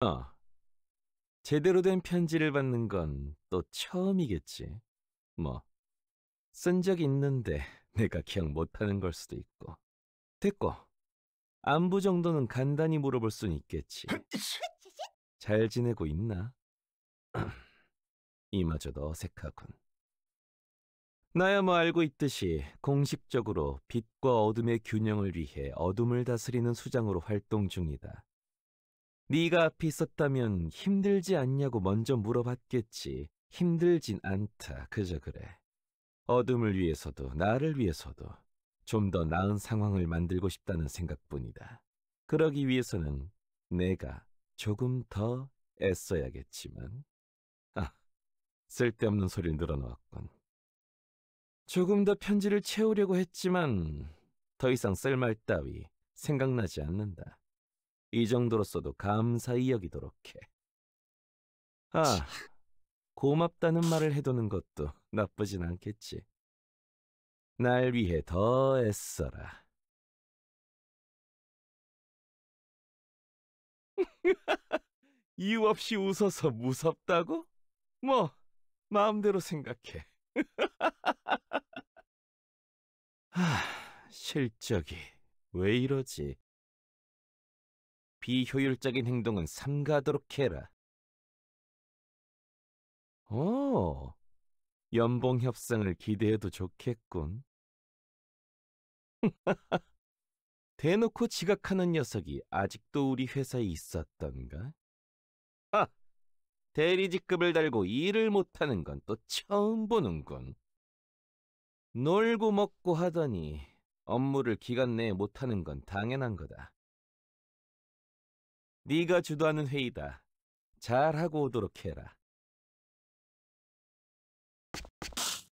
어, 제대로 된 편지를 받는 건 또 처음이겠지. 뭐, 쓴 적 있는데 내가 기억 못하는 걸 수도 있고. 됐고, 안부 정도는 간단히 물어볼 순 있겠지. 잘 지내고 있나? 이마저도 어색하군. 나야 뭐 알고 있듯이 공식적으로 빛과 어둠의 균형을 위해 어둠을 다스리는 수장으로 활동 중이다. 네가 앞에 있었다면 힘들지 않냐고 먼저 물어봤겠지. 힘들진 않다. 그저 그래. 어둠을 위해서도 나를 위해서도 좀 더 나은 상황을 만들고 싶다는 생각뿐이다. 그러기 위해서는 내가 조금 더 애써야겠지만 아, 쓸데없는 소리를 늘어놓았군. 조금 더 편지를 채우려고 했지만 더 이상 쓸 말 따위 생각나지 않는다. 이 정도로서도 감사히 여기도록 해. 아, 고맙다는 말을 해두는 것도 나쁘진 않겠지. 날 위해 더 애써라. 이유 없이 웃어서 무섭다고? 뭐, 마음대로 생각해. 하, 실적이 왜 이러지? 비효율적인 행동은 삼가도록 해라. 오, 연봉 협상을 기대해도 좋겠군. 대놓고 지각하는 녀석이 아직도 우리 회사에 있었던가? 아, 대리직급을 달고 일을 못하는 건 또 처음 보는군. 놀고 먹고 하더니 업무를 기간 내에 못하는 건 당연한 거다. 네가 주도하는 회의다. 잘하고 오도록 해라.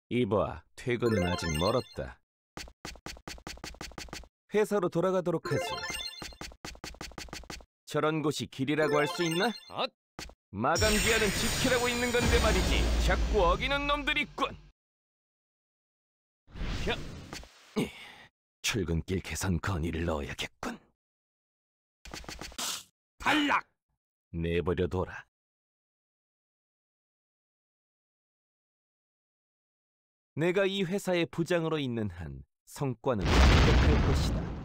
이봐, 퇴근은 아직 멀었다. 회사로 돌아가도록 하지. 저런 곳이 길이라고 할 수 있나? 어? 마감 기한은 지키라고 있는 건데 말이지. 자꾸 어기는 놈들이 있군. 야. 출근길 개선 건의를 넣어야겠군. 탈락! 내버려둬라. 내가 이 회사의 부장으로 있는 한 성과는 완벽할 것이다.